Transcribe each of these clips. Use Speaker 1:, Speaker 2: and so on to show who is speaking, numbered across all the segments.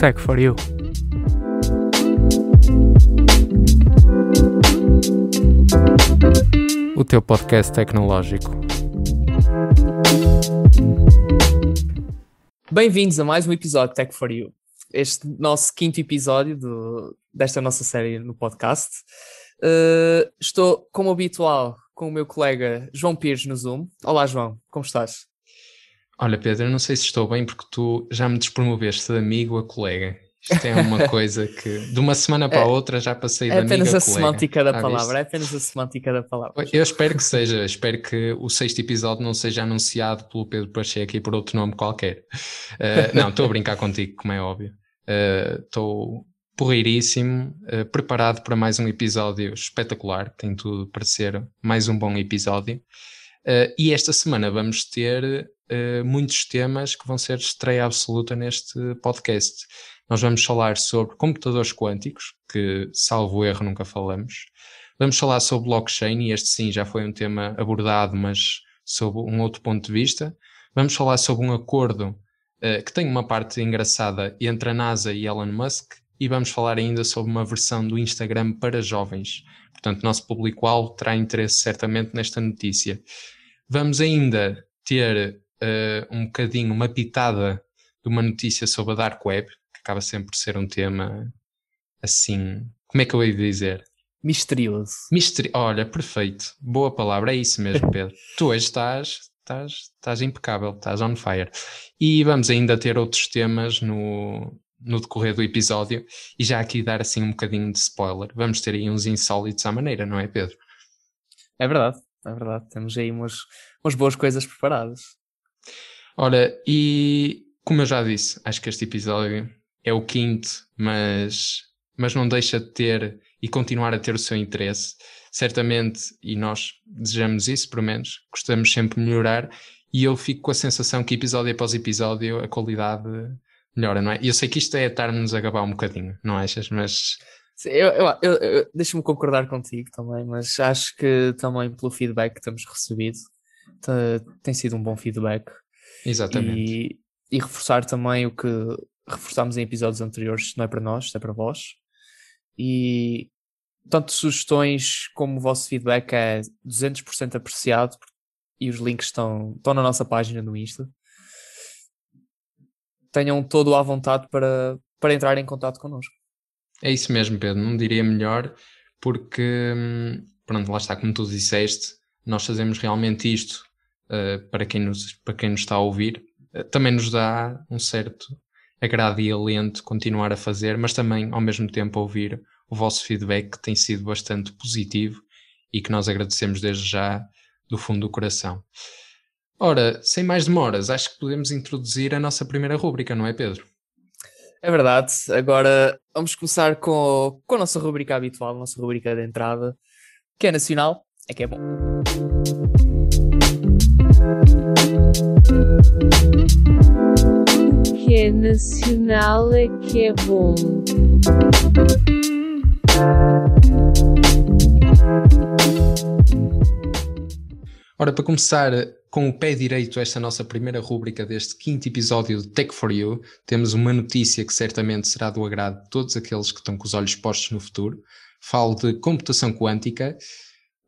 Speaker 1: tech for you.
Speaker 2: O teu podcast tecnológico.
Speaker 1: Bem-vindos a mais um episódio Tech for You. Este nosso quinto episódio do, desta nossa série no podcast. Uh, estou, como habitual, com o meu colega João Pires no Zoom. Olá, João, como estás?
Speaker 2: Olha, Pedro, eu não sei se estou bem porque tu já me despromoveste de amigo a colega. Isto é uma coisa que de uma semana para a é- outra já passei é colega. É apenas a, semântica da palavra, é apenas a semântica da palavra. Eu espero que seja, espero que o sexto episódio não seja anunciado pelo Pedro Pacheco e por outro nome qualquer. Uh, não, estou a brincar contigo, como é óbvio. Eh, estou uh, porreiríssimo, uh, preparado para mais um episódio espetacular, tem tudo para ser mais um bom episódio. Uh, e esta semana vamos ter eh, muitos temas que vão ser estreia absoluta neste podcast. Nós vamos falar sobre computadores quânticos, que, salvo erro, nunca falamos. Vamos falar sobre blockchain, e este sim já foi um tema abordado, mas sob um outro ponto de vista. Vamos falar sobre um acordo uh, que tem uma parte engraçada entre a NASA e Elon Musk, e vamos falar ainda sobre uma versão do Instagram para jovens. Portanto, nosso público-alvo terá interesse certamente nesta notícia. Vamos ainda ter uh, um bocadinho, uma pitada de uma notícia sobre a Dark Web, que acaba sempre por ser um tema assim. Como é que eu hei de dizer? Misterioso. mister Olha, perfeito. Boa palavra, é isso mesmo, Pedro. tu hoje estás, estás, estás impecável, estás on fire. E vamos ainda ter outros temas no, no decorrer do episódio e já aqui dar assim um bocadinho de spoiler. Vamos ter aí uns insólitos à maneira, não é, Pedro? É verdade, é verdade. Temos aí umas, umas boas coisas preparadas. Ora, e como eu já disse, acho que este episódio é o quinto, mas, mas não deixa de ter e continuar a ter o seu interesse. Certamente, e nós desejamos isso, pelo menos, gostamos sempre de melhorar, e eu fico com a sensação que episódio após episódio a qualidade melhora, não é? E eu sei que isto é estar-nos a acabar um bocadinho, não achas? Mas.
Speaker 1: Eu, eu, eu, eu Deixa-me concordar contigo também, mas acho que também pelo feedback que temos recebido, tem sido um bom feedback. Exatamente. E, e, reforçar também o que reforçámos em episódios anteriores, não é para nós, é para vós. E tanto sugestões como o vosso feedback é 200% apreciado e os links estão, estão na nossa página no Insta. Tenham todo à vontade para, para entrar em contato connosco.
Speaker 2: É isso mesmo, Pedro. Não diria melhor, porque, hum, pronto, lá está, como tu disseste, nós fazemos realmente isto eh, para, quem nos, para quem nos está a ouvir, eh, também nos dá um certo agrado e alento continuar a fazer, mas também ao mesmo tempo ouvir o vosso feedback que tem sido bastante positivo e que nós agradecemos desde já do fundo do coração. Ora, sem mais demoras, acho que podemos introduzir a nossa primeira rúbrica, não é, Pedro? É verdade. Agora
Speaker 1: vamos começar com, com a nossa rubrica habitual, a nossa rubrica de entrada, que é nacional, é que é bom. O que é nacional é que é bom.
Speaker 2: Ora, para começar com o pé direito esta é nossa primeira rúbrica deste quinto episódio de Tech for You, temos uma notícia que certamente será do agrado de todos aqueles que estão com os olhos postos no futuro. Falo de computação quântica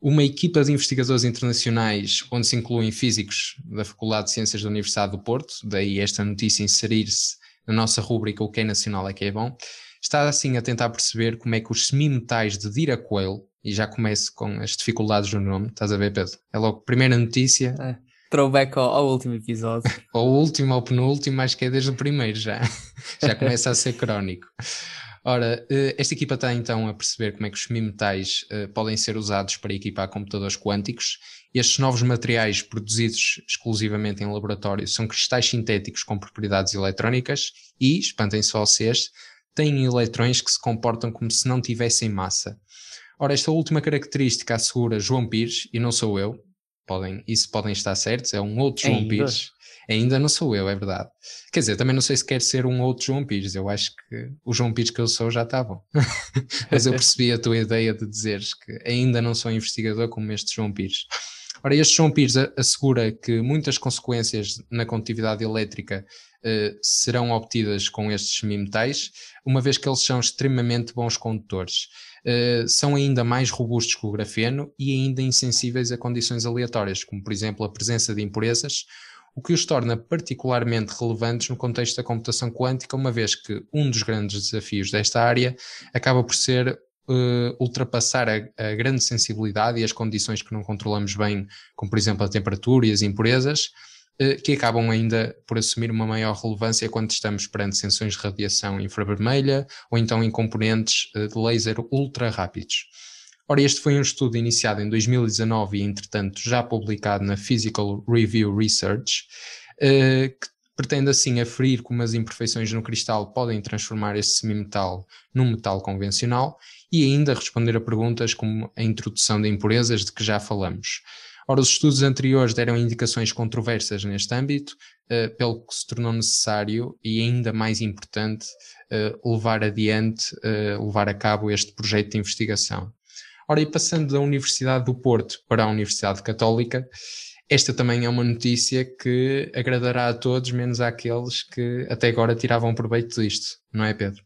Speaker 2: uma equipa de investigadores internacionais, onde se incluem físicos da Faculdade de Ciências da Universidade do Porto, daí esta notícia inserir-se na nossa rúbrica O que é nacional é que é bom, está assim a tentar perceber como é que os semimetais de Diracoel, e já começo com as dificuldades no nome, estás a ver Pedro? É logo primeira notícia... É, throwback ao, ao último episódio. ao último, ao penúltimo, acho que é desde o primeiro já. já começa a ser crónico. Ora, eh, esta equipa está então a perceber como é que os semimetais eh, podem ser usados para equipar computadores quânticos. Estes novos materiais produzidos exclusivamente em laboratório são cristais sintéticos com propriedades eletrónicas e, espantem-se vocês, têm eletrões que se comportam como se não tivessem massa. Ora, esta última característica assegura João Pires, e não sou eu, podem, isso podem estar certos, é um outro João Pires. Ainda não sou eu, é verdade. Quer dizer, também não sei se quer ser um outro João Pires. Eu acho que o João Pires que eu sou já está bom.
Speaker 1: Mas eu
Speaker 2: percebi a tua ideia de dizeres que ainda não sou investigador como este João Pires. Ora, este João Pires assegura que muitas consequências na condutividade elétrica eh, serão obtidas com estes semimetais, uma vez que eles são extremamente bons condutores. Eh, são ainda mais robustos que o grafeno e ainda insensíveis a condições aleatórias, como por exemplo a presença de impurezas o que os torna particularmente relevantes no contexto da computação quântica, uma vez que um dos grandes desafios desta área acaba por ser Uh, ultrapassar a, a, grande sensibilidade e as condições que não controlamos bem, como por exemplo a temperatura e as impurezas, uh, eh, que acabam ainda por assumir uma maior relevância quando estamos perante sensões de radiação infravermelha ou então em componentes uh, de laser ultra rápidos. Ora, este foi um estudo iniciado em 2019 e, entretanto, já publicado na Physical Review Research, uh, que pretende assim aferir como as imperfeições no cristal podem transformar este semimetal num metal convencional e ainda responder a perguntas como a introdução de impurezas de que já falamos. Ora, os estudos anteriores deram indicações controversas neste âmbito, uh, pelo que se tornou necessário e ainda mais importante uh, levar adiante, uh, levar a cabo este projeto de investigação. Ora, e passando da Universidade do Porto para a Universidade Católica, esta também é uma notícia que agradará a todos, menos àqueles que até agora tiravam proveito disto, não é, Pedro?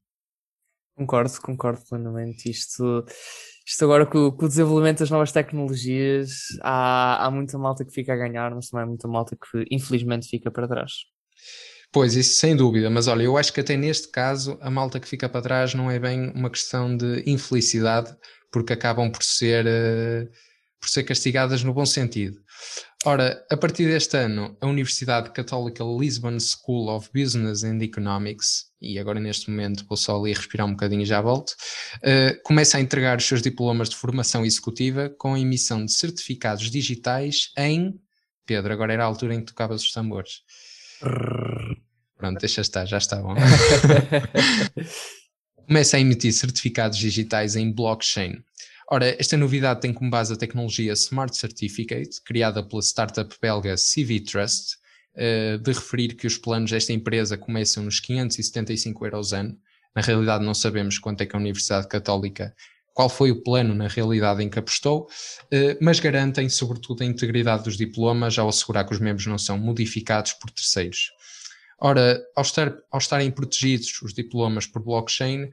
Speaker 1: Concordo, concordo plenamente. Isto, isto agora com, com, o desenvolvimento das novas tecnologias, há, há muita malta que fica a ganhar, mas também há muita malta que infelizmente fica para
Speaker 2: trás. Pois, isso sem dúvida, mas olha, eu acho que até neste caso a malta que fica para trás não é bem uma questão de infelicidade, porque acabam por ser, eh, por ser castigadas no bom sentido. Ora, a partir deste ano, a Universidade Católica Lisbon School of Business and Economics, e agora neste momento vou só ali respirar um bocadinho e já volto, uh, começa a entregar os seus diplomas de formação executiva com a emissão de certificados digitais em. Pedro, agora era a altura em que tocavas os tambores. Pronto, deixa estar, já está bom. começa a emitir certificados digitais em blockchain. Ora, esta novidade tem como base a tecnologia Smart Certificate, criada pela startup belga CV Trust, eh, de referir que os planos desta empresa começam nos 575 euros ano. Na realidade, não sabemos quanto é que a Universidade Católica, qual foi o plano na realidade em que apostou, eh, mas garantem sobretudo a integridade dos diplomas ao assegurar que os membros não são modificados por terceiros. Ora, ao, estar, ao estarem protegidos os diplomas por blockchain,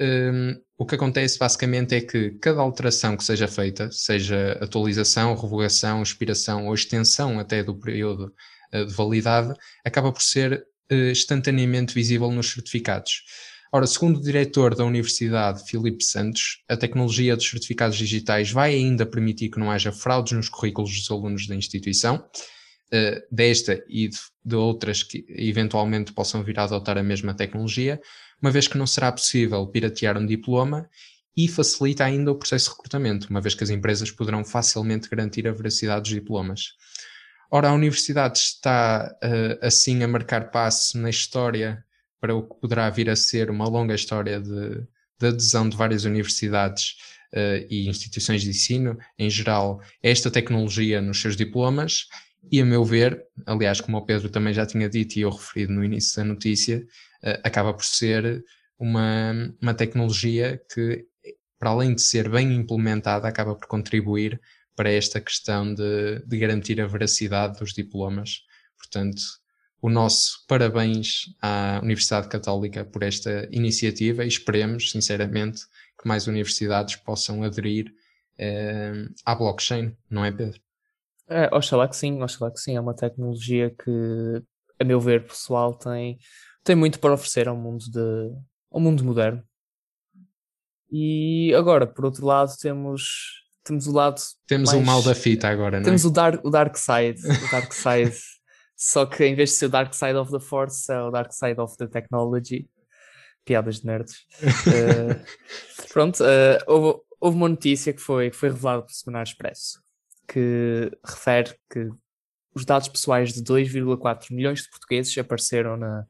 Speaker 2: um, o que acontece basicamente é que cada alteração que seja feita, seja atualização, revogação, expiração ou extensão até do período uh, de validade, acaba por ser uh, instantaneamente visível nos certificados. Ora, segundo o diretor da Universidade, Filipe Santos, a tecnologia dos certificados digitais vai ainda permitir que não haja fraudes nos currículos dos alunos da instituição, eh, desta e de, de, outras que eventualmente possam vir a adotar a mesma tecnologia, uma vez que não será possível piratear um diploma e facilita ainda o processo de recrutamento, uma vez que as empresas poderão facilmente garantir a veracidade dos diplomas. Ora, a universidade está uh, assim a marcar passo na história para o que poderá vir a ser uma longa história de, de adesão de várias universidades uh, e instituições de ensino, em geral, esta tecnologia nos seus diplomas e a meu ver, aliás, como o Pedro também já tinha dito e eu referido no início da notícia, eh, acaba por ser uma, uma tecnologia que, para além de ser bem implementada, acaba por contribuir para esta questão de, de garantir a veracidade dos diplomas. Portanto, o nosso parabéns à Universidade Católica por esta iniciativa e esperemos, sinceramente, que mais universidades possam aderir eh, à blockchain, não é, Pedro?
Speaker 1: É, oxalá que sim, oxalá que sim. É uma tecnologia que, a meu ver, pessoal, tem, tem muito para oferecer ao mundo, de, ao mundo moderno. E agora, por outro lado, temos, temos o lado. Temos o mal da fita agora, não é? Temos é? o, dark, o Dark Side. O dark side só que em vez de ser o Dark Side of the Force, é o Dark Side of the Technology. Piadas de nerds. uh, pronto, uh, houve, houve uma notícia que foi, que foi revelada pelo Semanário Expresso que refere que os dados pessoais de 2,4 milhões de portugueses apareceram na,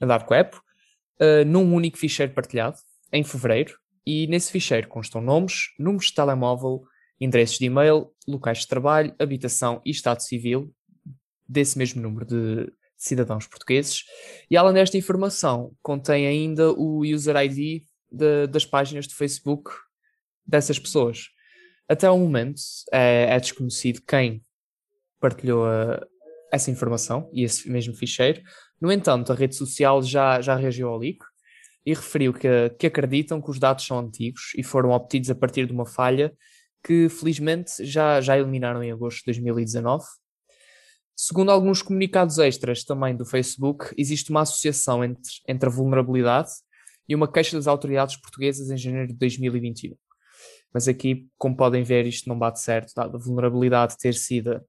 Speaker 1: na Dark Web uh, num único ficheiro partilhado, em fevereiro, e nesse ficheiro constam nomes, números de telemóvel, endereços de e-mail, locais de trabalho, habitação e estado civil desse mesmo número de cidadãos portugueses. E além desta informação, contém ainda o user ID de, das páginas de Facebook dessas pessoas. Até ao momento é, é desconhecido quem partilhou a, eh, essa informação e esse mesmo ficheiro. No entanto, a rede social já, já reagiu ao leak e referiu que, que acreditam que os dados são antigos e foram obtidos a partir de uma falha que, felizmente, já, já eliminaram em agosto de 2019. Segundo alguns comunicados extras também do Facebook, existe uma associação entre, entre a vulnerabilidade e uma queixa das autoridades portuguesas em janeiro de 2021. Mas aqui, como podem ver, isto não bate certo, dada a vulnerabilidade ter sido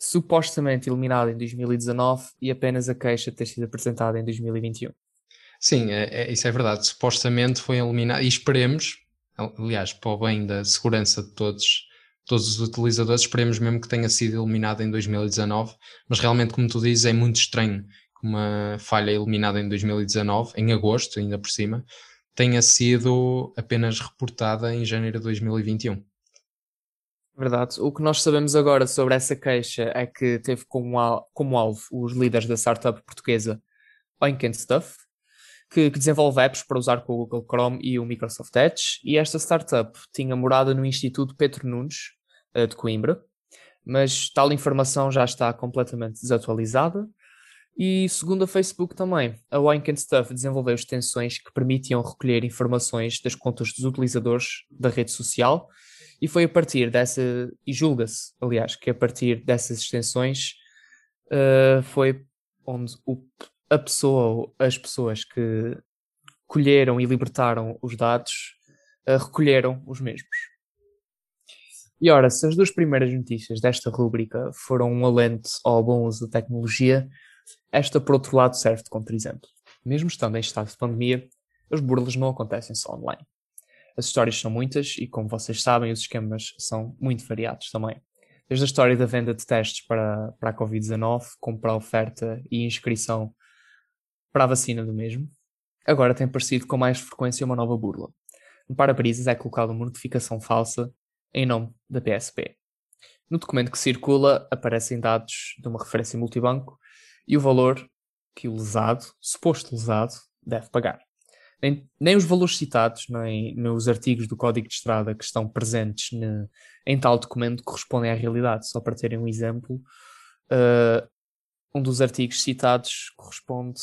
Speaker 1: supostamente eliminada em 2019 e apenas a queixa ter sido apresentada em 2021.
Speaker 2: Sim, é, é, isso é verdade. Supostamente foi eliminada, e esperemos, aliás, para o bem da segurança de todos, todos os utilizadores, esperemos mesmo que tenha sido eliminada em 2019, mas realmente, como tu dizes, é muito estranho que uma falha eliminada em 2019, em agosto, ainda por cima, tenha sido apenas reportada em janeiro de 2021.
Speaker 1: Verdade. O que nós sabemos agora sobre essa queixa é que teve como, al como alvo os líderes da startup portuguesa Oink and Stuff, que, que, desenvolve apps para usar com o Google Chrome e o Microsoft Edge, e esta startup tinha morada no Instituto Pedro Nunes, eh, de Coimbra, mas tal informação já está completamente desatualizada e segundo a Facebook também, a Wink Stuff desenvolveu extensões que permitiam recolher informações das contas dos utilizadores da rede social, e foi a partir dessa, e julga-se, aliás, que a partir dessas extensões uh, foi onde o, a pessoa ou as pessoas que colheram e libertaram os dados uh, recolheram os mesmos. E ora, se as duas primeiras notícias desta rúbrica foram um alento ao bom uso da tecnologia, esta, por outro lado, serve de contra-exemplo. Mesmo estando em estado de pandemia, as burlas não acontecem só online. As histórias são muitas e, como vocês sabem, os esquemas são muito variados também. Desde a história da venda de testes para, para a Covid-19, como para a oferta e inscrição para a vacina do mesmo, agora tem aparecido com mais frequência uma nova burla. No para-brisas é colocada uma notificação falsa em nome da PSP. No documento que circula aparecem dados de uma referência multibanco e o valor que o lesado, suposto lesado, deve pagar. Nem, nem os valores citados nem nos artigos do Código de Estrada que estão presentes ne, em tal documento correspondem à realidade. Só para terem um exemplo, uh, um dos artigos citados corresponde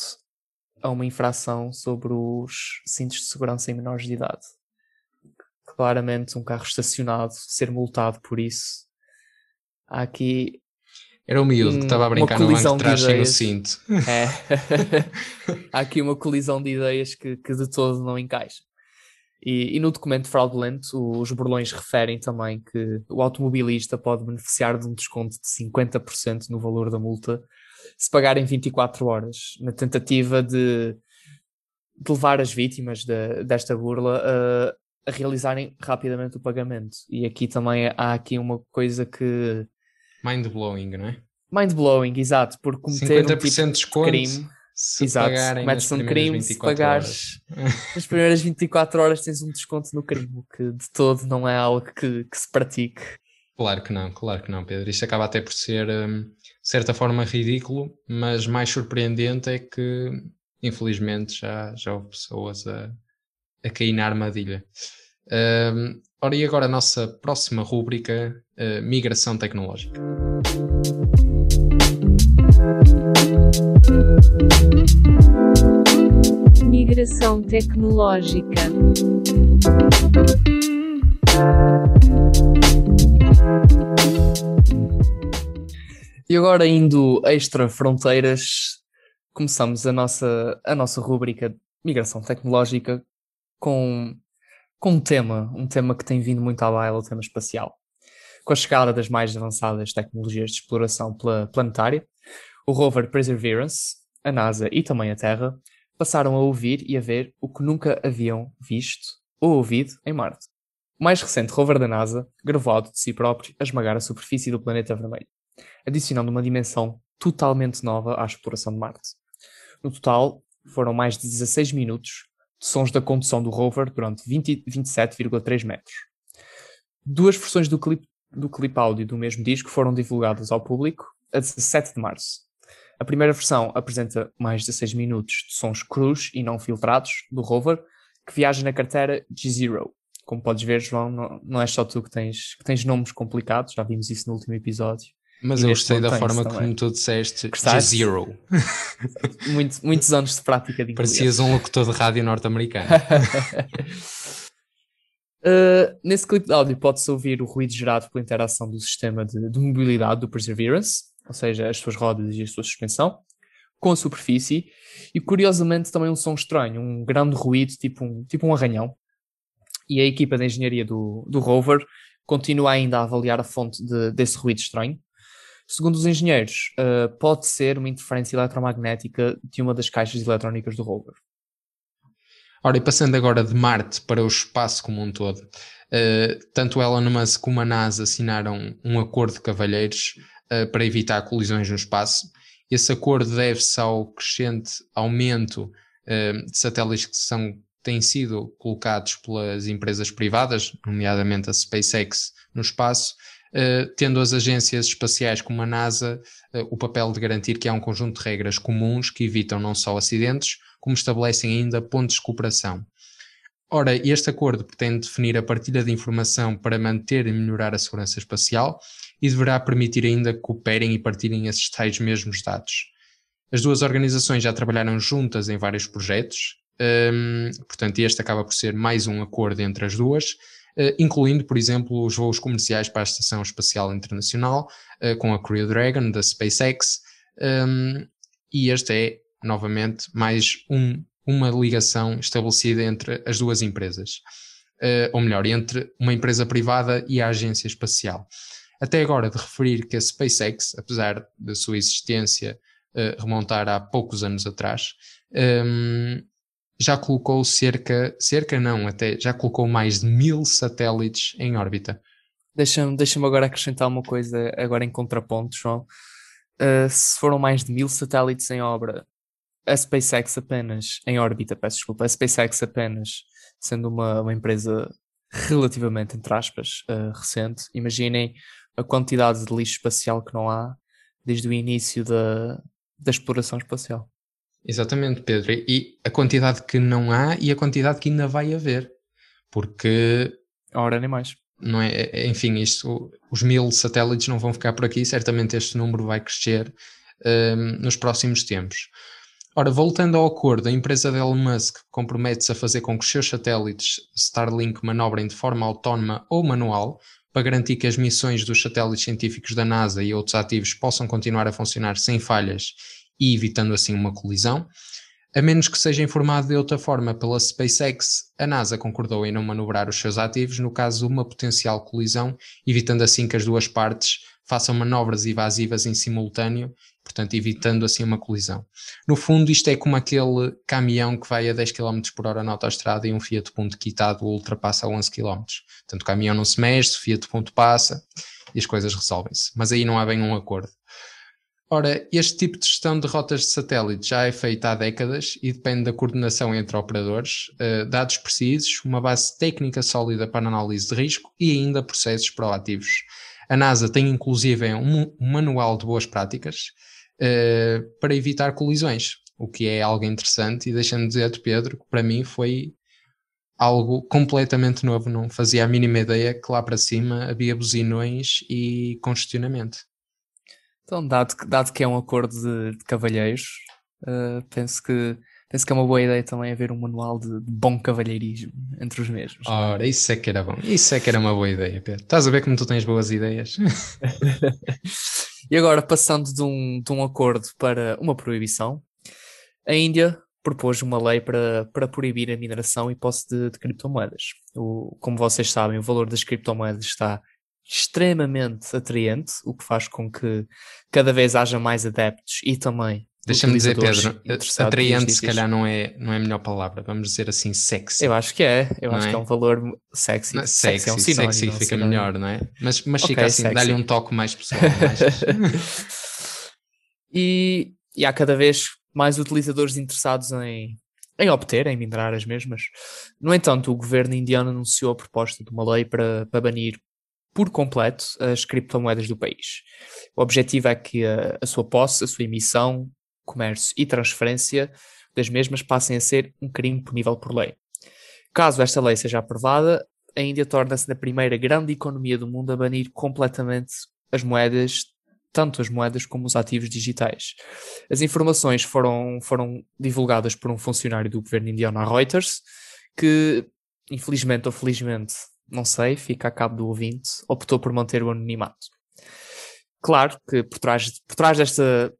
Speaker 1: a uma infração sobre os cintos de segurança em menores de idade. Claramente, um carro estacionado ser multado por isso. Há aqui era o miúdo que estava hum, a brincar no banco de trás sem o cinto. É. Há aqui uma colisão de ideias que, que de todo não encaixa. E, e, no documento fraudulento, os burlões referem também que o automobilista pode beneficiar de um desconto de 50% no valor da multa se pagar em 24 horas, na tentativa de, de levar as vítimas de, desta burla a, a realizarem rapidamente o pagamento. E aqui também há aqui uma coisa que Mind-blowing, não é? Mind-blowing, exato, por cometer 50% um tipo desconto. de crime se Exato. Cometes um crime, se pagares nas primeiras 24
Speaker 2: horas tens um desconto no crime, que de todo não é algo que, que se pratique. Claro que não, claro que não, Pedro. Isto acaba até por ser, hum, de certa forma, ridículo, mas mais surpreendente é que, infelizmente, já, já houve pessoas a, a cair na armadilha ora, e agora a nossa próxima rúbrica, uh, Migração Tecnológica.
Speaker 1: Migração Tecnológica. E agora indo extra fronteiras, começamos a nossa, a nossa rúbrica Migração Tecnológica com com um tema, um tema que tem vindo muito à baila, o tema espacial. Com a chegada das mais avançadas tecnologias de exploração planetária, o rover Perseverance, a NASA e também a Terra passaram a ouvir e a ver o que nunca haviam visto ou ouvido em Marte. O mais recente rover da NASA gravou alto de si próprio a esmagar a superfície do planeta vermelho, adicionando uma dimensão totalmente nova à exploração de Marte. No total, foram mais de 16 minutos sons da condução do rover durante 27,3 metros. Duas versões do clipe, do clip áudio do mesmo disco foram divulgadas ao público a 17 de março. A primeira versão apresenta mais de 6 minutos de sons crus e não filtrados do rover que viaja na carteira g Zero. Como podes ver, João, não, não é só tu que tens, que tens nomes complicados, já vimos isso no último episódio. Mas eu gostei da forma como tu disseste Gostaste? Zero.
Speaker 2: muitos, muitos anos de prática de Parecias um locutor de rádio norte-americano.
Speaker 1: uh, nesse clipe de áudio pode-se ouvir o ruído gerado pela interação do sistema de, de mobilidade do Perseverance, ou seja, as suas rodas e a sua suspensão, com a superfície, e curiosamente também um som estranho, um grande ruído, tipo um, tipo um arranhão. E a equipa de engenharia do, do rover continua ainda a avaliar a fonte de, desse ruído estranho, Segundo os engenheiros, uh, pode ser uma interferência
Speaker 2: eletromagnética de uma das caixas eletrónicas do rover. Ora, e passando agora de Marte para o espaço como um todo, uh, tanto Elon Musk como a NASA assinaram um acordo de cavalheiros uh, para evitar colisões no espaço. Esse acordo deve-se ao crescente aumento de satélites que são têm sido colocados pelas empresas privadas, nomeadamente a SpaceX, no espaço, eh, tendo as agências espaciais como a NASA eh, o papel de garantir que há um conjunto de regras comuns que evitam não só acidentes, como estabelecem ainda pontos de cooperação. Ora, este acordo pretende definir a partilha de informação para manter e melhorar a segurança espacial e deverá permitir ainda que cooperem e partilhem esses tais mesmos dados. As duas organizações já trabalharam juntas em vários projetos, hum, portanto, este acaba por ser mais um acordo entre as duas, eh, incluindo, por exemplo, os voos comerciais para a Estação Espacial Internacional, eh, com a Crew Dragon da SpaceX, ehm, e este é, novamente, mais um, uma ligação estabelecida entre as duas empresas, eh, ou melhor, entre uma empresa privada e a agência espacial. Até agora de referir que a SpaceX, apesar da sua existência remontar a poucos anos atrás, ehm, já colocou cerca, cerca não, até já colocou mais de mil satélites em órbita. Deixa-me deixa agora acrescentar
Speaker 1: uma coisa, agora em contraponto, João. Uh, se foram mais de mil satélites em obra, a SpaceX apenas, em órbita, peço desculpa, a SpaceX apenas, sendo uma, uma empresa relativamente, entre aspas, uh, recente, imaginem a quantidade de lixo espacial que não há desde o início da, da exploração
Speaker 2: espacial. Exatamente, Pedro. E a quantidade que não há e a quantidade que ainda vai haver. Porque. Ora, mais. Não é, é, enfim, isto, os mil satélites não vão ficar por aqui, certamente este número vai crescer um, nos próximos tempos. Ora, voltando ao acordo, a empresa de Elon Musk compromete-se a fazer com que os seus satélites Starlink manobrem de forma autónoma ou manual para garantir que as missões dos satélites científicos da NASA e outros ativos possam continuar a funcionar sem falhas e evitando assim uma colisão. A menos que seja informado de outra forma pela SpaceX, a NASA concordou em não manobrar os seus ativos no caso de uma potencial colisão, evitando assim que as duas partes façam manobras evasivas em simultâneo, portanto, evitando assim uma colisão. No fundo, isto é como aquele caminhão que vai a 10 km por hora na autoestrada e um Fiat Punto quitado ultrapassa a 11 km. Portanto, o caminhão não se mexe, o Fiat Punto passa e as coisas resolvem-se. Mas aí não há bem um acordo. Ora, este tipo de gestão de rotas de satélite já é feita há décadas e depende da coordenação entre operadores, eh, dados precisos, uma base técnica sólida para análise de risco e ainda processos proativos. A NASA tem inclusive um manual de boas práticas eh, para evitar colisões, o que é algo interessante. E deixando de dizer-te, Pedro, que para mim foi algo completamente novo, não fazia a mínima ideia que lá para cima havia buzinões e congestionamento. Então, dado que, dado que é um acordo de, de cavalheiros,
Speaker 1: uh, penso, que, penso que é uma boa ideia também haver um manual de, bom cavalheirismo entre os mesmos.
Speaker 2: Ora, isso é que era bom. Isso é que era uma boa ideia, Pedro. Estás a ver como tu tens boas ideias.
Speaker 1: e agora, passando de um, de um acordo para uma proibição, a Índia propôs uma lei para, para proibir a mineração e posse de, de criptomoedas. O, como vocês sabem, o valor das criptomoedas está extremamente atraente, o que faz com que cada vez haja mais adeptos e também. Deixa-me dizer, Pedro, eh, atraente se calhar
Speaker 2: não é, não é a melhor palavra, vamos dizer assim, sexy. Eu acho que é, eu acho é? que é um valor sexy. Não, sexy, sexy, é um sinônimo, sexy é fica sinônimo. melhor, não é? Mas, mas okay, fica assim, dá-lhe um toque mais pessoal. Mais... É?
Speaker 1: e, e há cada vez mais utilizadores interessados em, em obter, em minerar as mesmas. No entanto, o governo indiano anunciou a proposta de uma lei para, para banir por completo as criptomoedas do país. O objetivo é que a, a sua posse, a sua emissão, comércio e transferência das mesmas passem a ser um crime punível por lei. Caso esta lei seja aprovada, a Índia torna-se a primeira grande economia do mundo a banir completamente as moedas, tanto as moedas como os ativos digitais. As informações foram, foram divulgadas por um funcionário do governo indiano à Reuters, que infelizmente ou felizmente não sei, fica a cabo do ouvinte, optou por manter o anonimato. Claro que por trás, por trás desta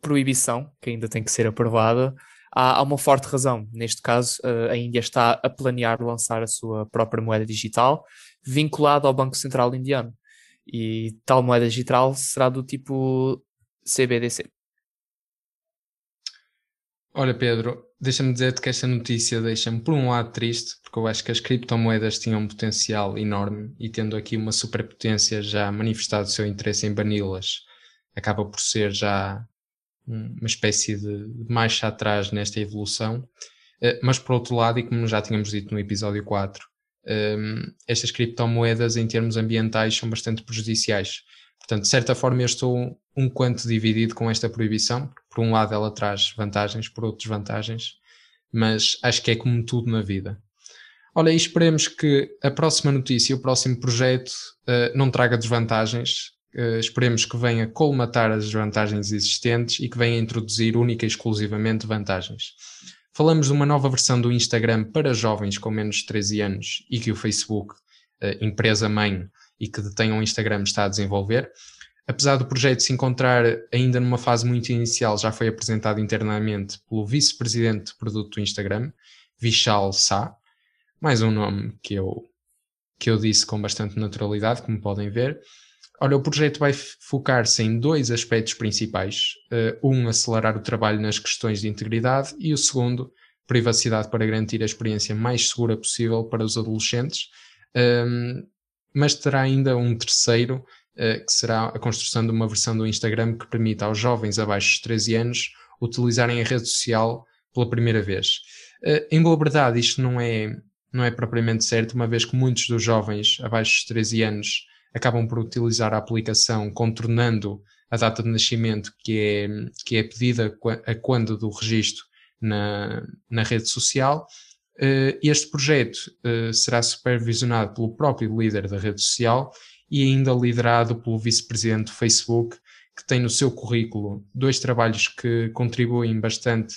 Speaker 1: proibição, que ainda tem que ser aprovada, há, há uma forte razão. Neste caso, eh, a Índia está a planear lançar a sua própria moeda digital, vinculada ao Banco Central Indiano. E tal moeda digital será do tipo CBDC.
Speaker 2: Olha, Pedro, deixa-me dizer-te que esta notícia deixa-me, por um lado, triste, porque eu acho que as criptomoedas tinham um potencial enorme e tendo aqui uma superpotência já manifestado o seu interesse em bani-las, acaba por ser já uma espécie de marcha atrás nesta evolução. Eh, mas, por outro lado, e como já tínhamos dito no episódio 4, ehm, estas criptomoedas, em termos ambientais, são bastante prejudiciais Portanto, de certa forma, eu estou um quanto dividido com esta proibição. Por um lado, ela traz vantagens, por outro, desvantagens, mas acho que é como tudo na vida. Olha, e esperemos que a próxima notícia, o próximo projeto, uh, não traga desvantagens. Uh, esperemos que venha colmatar as desvantagens existentes e que venha introduzir única e exclusivamente vantagens. Falamos de uma nova versão do Instagram para jovens com menos de 13 anos e que o Facebook, eh, empresa mãe, e que detém um Instagram está a desenvolver. Apesar do projeto se encontrar ainda numa fase muito inicial, já foi apresentado internamente pelo vice-presidente de produto do Instagram, Vishal Sa, mais um nome que eu, que eu disse com bastante naturalidade, como podem ver. Olha, o projeto vai focar-se em dois aspectos principais. Uh, um, acelerar o trabalho nas questões de integridade e o segundo, privacidade para garantir a experiência mais segura possível para os adolescentes. Um, ehm, mas terá ainda um terceiro, eh, que será a construção de uma versão do Instagram que permita aos jovens abaixo de 13 anos utilizarem a rede social pela primeira vez. Eh, em boa verdade, isto não é, não é propriamente certo, uma vez que muitos dos jovens abaixo de 13 anos acabam por utilizar a aplicação contornando a data de nascimento que é, que é pedida a quando do registro na, na rede social eh, este projeto eh, será supervisionado pelo próprio líder da rede social e ainda liderado pelo vice-presidente do Facebook, que tem no seu currículo dois trabalhos que contribuem bastante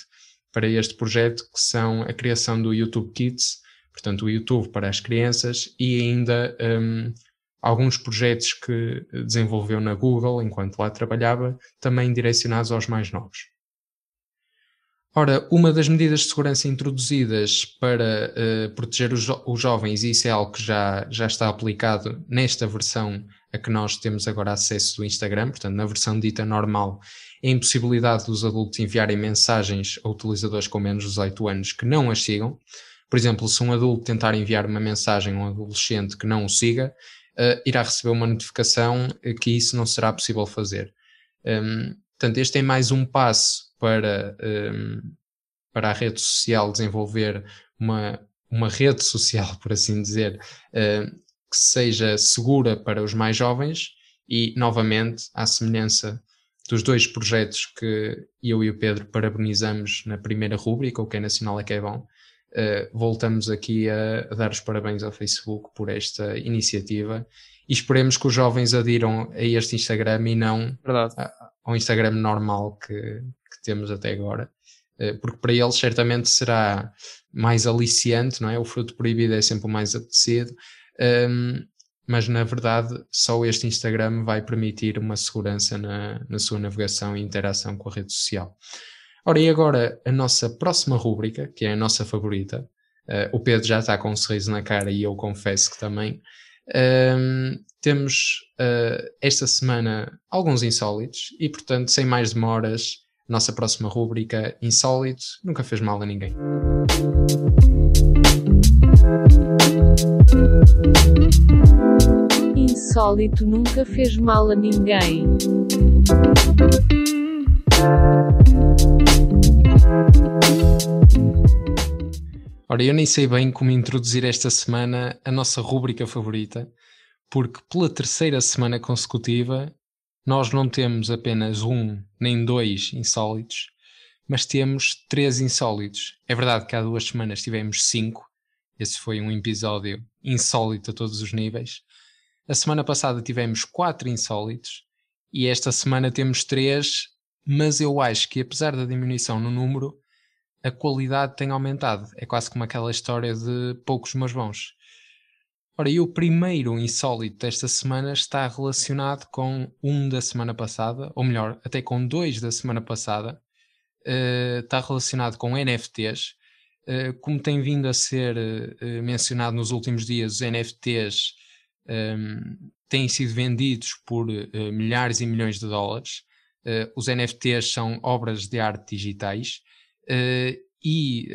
Speaker 2: para este projeto, que são a criação do YouTube Kids, portanto, o YouTube para as crianças, e ainda um, ehm, alguns projetos que desenvolveu na Google enquanto lá trabalhava, também direcionados aos mais novos. Ora, uma das medidas de segurança introduzidas para uh, proteger os, jo os, jovens, e isso é algo que já, já está aplicado nesta versão a que nós temos agora acesso do Instagram, portanto, na versão dita normal, é a impossibilidade dos adultos enviarem mensagens a utilizadores com menos de 18 anos que não as sigam. Por exemplo, se um adulto tentar enviar uma mensagem a um adolescente que não o siga, uh, irá receber uma notificação eh, que isso não será possível fazer. Um, portanto, este é mais um passo para, um, para a rede social desenvolver uma, uma rede social, por assim dizer, hum, que seja segura para os mais jovens e, novamente, à semelhança dos dois projetos que eu e o Pedro parabenizamos na primeira rúbrica, o que é nacional é que é bom, uh, voltamos aqui a, a dar os parabéns ao Facebook por esta iniciativa e esperemos que os jovens adiram a este Instagram e não Verdade. A, ao Instagram normal que, que temos até agora, eh, porque para eles certamente será mais aliciante, não é? O fruto proibido é sempre o mais apetecido, um, ehm, mas na verdade só este Instagram vai permitir uma segurança na, na sua navegação e interação com a rede social. Ora, e agora a nossa próxima rúbrica, que é a nossa favorita, uh, o Pedro já está com um sorriso na cara e eu confesso que também. Um, ehm, temos uh, esta semana alguns insólitos e, portanto, sem mais demoras, nossa próxima rúbrica Insólito nunca fez mal a ninguém.
Speaker 1: Insólito nunca fez mal a ninguém.
Speaker 2: Ora, eu nem sei bem como introduzir esta semana a nossa rúbrica favorita, porque pela terceira semana consecutiva nós não temos apenas um nem dois insólitos, mas temos três insólitos. É verdade que há duas semanas tivemos cinco. Esse foi um episódio insólito a todos os níveis. A semana passada tivemos quatro insólitos e esta semana temos três, mas eu acho que apesar da diminuição no número, a qualidade tem aumentado. É quase como aquela história de poucos mas bons. Ora, e o primeiro insólito desta semana está relacionado com um da semana passada, ou melhor, até com dois da semana passada. Uh, está relacionado com NFTs. Uh, eh, como tem vindo a ser uh, mencionado nos últimos dias, os NFTs um, ehm, têm sido vendidos por milhares e milhões de dólares. os NFTs são obras de arte digitais e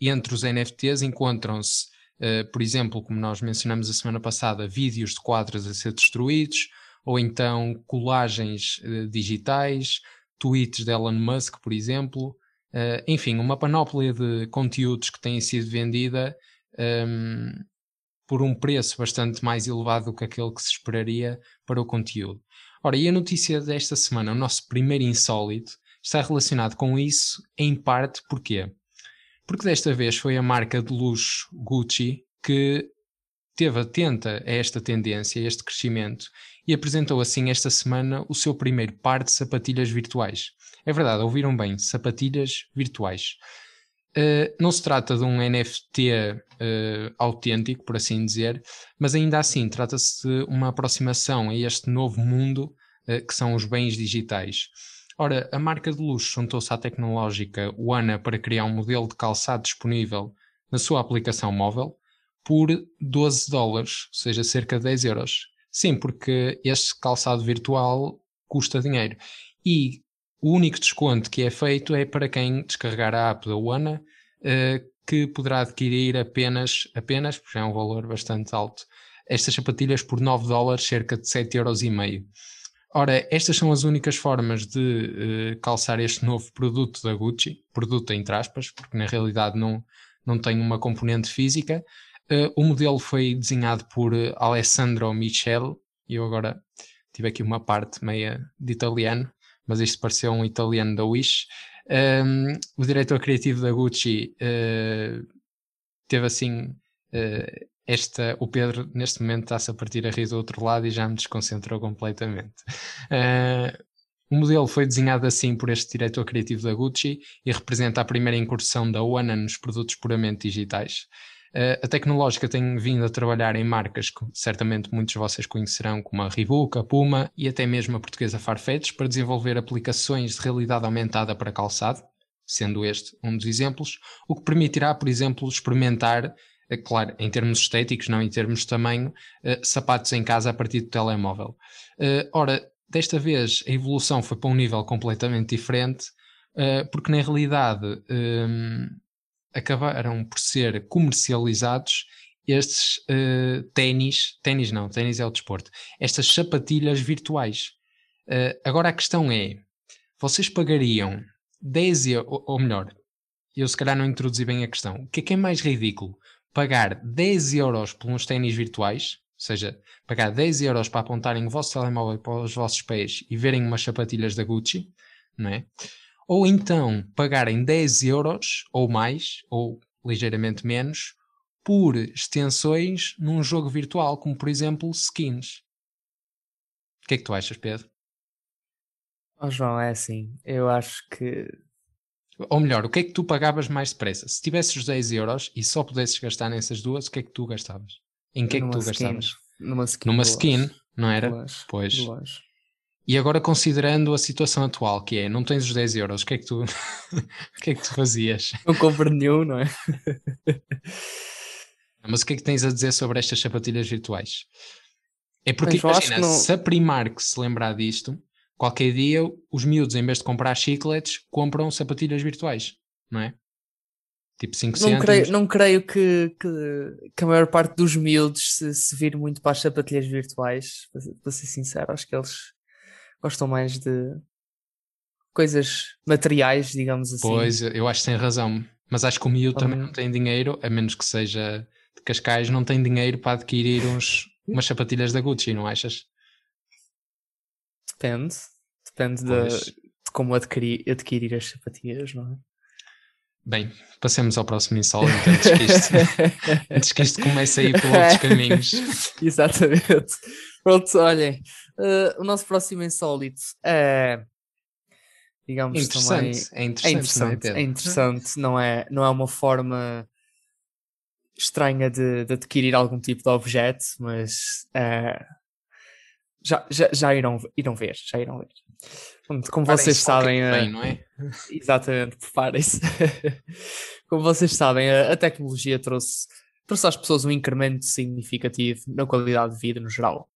Speaker 2: entre os NFTs encontram-se uh, por exemplo, como nós mencionamos a semana passada, vídeos de quadros a ser destruídos, ou então colagens uh, digitais, tweets de Elon Musk, por exemplo. Uh, enfim, uma panóplia de conteúdos que têm sido vendida um, ehm, por um preço bastante mais elevado do que aquele que se esperaria para o conteúdo. Ora, e a notícia desta semana, o nosso primeiro insólito, está relacionado com isso, em parte porque porque desta vez foi a marca de luxo Gucci que teve atenta a esta tendência, a este crescimento, e apresentou assim esta semana o seu primeiro par de sapatilhas virtuais. É verdade, ouviram bem, sapatilhas virtuais. Uh, não se trata de um NFT uh, eh, autêntico, por assim dizer, mas ainda assim trata-se de uma aproximação a este novo mundo uh, que são os bens digitais. Ora, a marca de luxo juntou-se à tecnológica Wana para criar um modelo de calçado disponível na sua aplicação móvel por 12 dólares, ou seja, cerca de 10 euros. Sim, porque este calçado virtual custa dinheiro. E o único desconto que é feito é para quem descarregar a app da Wana, eh, que poderá adquirir apenas, apenas, porque é um valor bastante alto, estas sapatilhas por 9 dólares, cerca de 7,5 euros. Ora, estas são as únicas formas de uh, calçar este novo produto da Gucci, produto entre aspas, porque na realidade não, não tem uma componente física. Uh, o modelo foi desenhado por eh, Alessandro Michel, e eu agora tive aqui uma parte meia de italiano, mas isto pareceu um italiano da Wish. Um, ehm, o diretor criativo da Gucci uh, teve assim esta, o Pedro neste momento está-se a partir a rir do outro lado e já me desconcentrou completamente. Uh, o modelo foi desenhado assim por este diretor criativo da Gucci e representa a primeira incursão da Uana nos produtos puramente digitais. Uh, a tecnológica tem vindo a trabalhar em marcas que certamente muitos de vocês conhecerão, como a Reebok, a Puma e até mesmo a portuguesa Farfetch, para desenvolver aplicações de realidade aumentada para calçado, sendo este um dos exemplos, o que permitirá, por exemplo, experimentar eh, claro, em termos estéticos, não em termos de tamanho, eh, sapatos em casa a partir do telemóvel. Eh, ora, desta vez a evolução foi para um nível completamente diferente, porque na realidade acabaram por ser comercializados estes ténis, ténis não, ténis é o desporto, estas sapatilhas virtuais. agora a questão é, vocês pagariam 10 euros, ou melhor, eu se calhar não introduzi bem a questão. O que é que é mais ridículo? pagar 10 euros por uns ténis virtuais, ou seja, pagar 10 euros para apontarem o vosso telemóvel para os vossos pés e verem umas sapatilhas da Gucci, não é? Ou então pagarem 10 euros ou mais, ou ligeiramente menos, por extensões num jogo virtual, como por exemplo skins. O que é que tu achas, Pedro? Oh, João, é assim. Eu acho que ou melhor, o que é que tu pagavas mais depressa? Se tivesses 10 euros e só pudesses gastar nessas duas, o que é que tu gastavas? Em que é que tu skin. gastavas? Numa skin. Numa skin, não era? pois. E agora considerando a situação atual, que é, não tens os 10 euros, o que é que tu, o que é que tu fazias? Não compro nenhum, não é? Mas o que é que tens a dizer sobre estas sapatilhas virtuais? É porque, Mas, imagina, não... se a Primark se lembrar disto, Qualquer dia, os miúdos, em vez de comprar chicletes, compram sapatilhas virtuais, não é? Tipo 5 não creio,
Speaker 1: não creio que, que, que, a maior parte dos miúdos se, se vir muito para as sapatilhas virtuais, para, ser sincero, acho que eles gostam mais de coisas materiais, digamos assim. Pois,
Speaker 2: eu acho que tem razão. Mas acho que o miúdo também, também não tem dinheiro, a menos que seja de Cascais, não tem dinheiro para adquirir uns, umas sapatilhas da Gucci, não achas? depende. Depende de, de,
Speaker 1: como adquirir, adquirir as sapatilhas, não é?
Speaker 2: Bem, passemos ao próximo insólito então, antes, que isto, antes que isto comece a ir por outros caminhos.
Speaker 1: Exatamente. Pronto, olhem. Uh, o nosso próximo insólito é. Digamos interessante. também. É interessante. É interessante, é, é interessante. Não, é, não é uma forma estranha de, de, adquirir algum tipo de objeto, mas uh, já, já, já irão, irão ver, já irão ver. Como Parece vocês sabem, bem, eh, não é? exatamente, preparem-se. Como vocês sabem, a, eh, a, tecnologia trouxe, trouxe às pessoas um incremento significativo na qualidade de vida no geral.